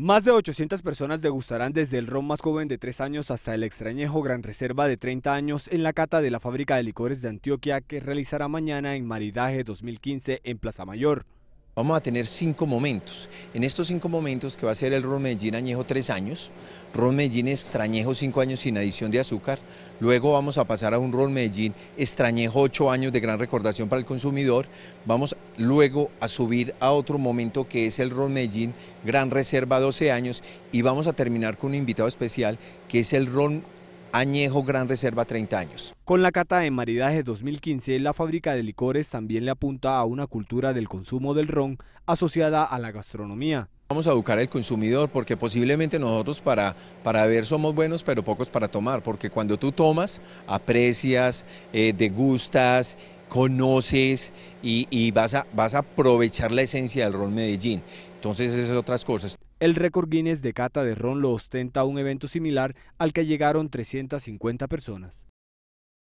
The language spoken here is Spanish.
Más de 800 personas degustarán desde el ron más joven de 3 años hasta el extrañejo Gran Reserva de 30 años en la cata de la fábrica de licores de Antioquia que realizará mañana en Maridaje 2015 en Plaza Mayor. Vamos a tener cinco momentos. En estos cinco momentos, que va a ser el ron Medellín añejo tres años, ron Medellín extrañejo cinco años sin adición de azúcar, luego vamos a pasar a un ron Medellín extrañejo ocho años de gran recordación para el consumidor, vamos luego a subir a otro momento que es el ron Medellín gran reserva 12 años y vamos a terminar con un invitado especial que es el ron añejo Gran Reserva 30 años. Con la cata de maridaje 2015, la fábrica de licores también le apunta a una cultura del consumo del ron asociada a la gastronomía. Vamos a educar al consumidor porque posiblemente nosotros para, para ver somos buenos, pero pocos para tomar, porque cuando tú tomas, aprecias, eh, degustas, conoces y, vas, a, vas a aprovechar la esencia del ron Medellín. Entonces esas otras cosas. El récord Guinness de cata de ron lo ostenta un evento similar al que llegaron 350 personas.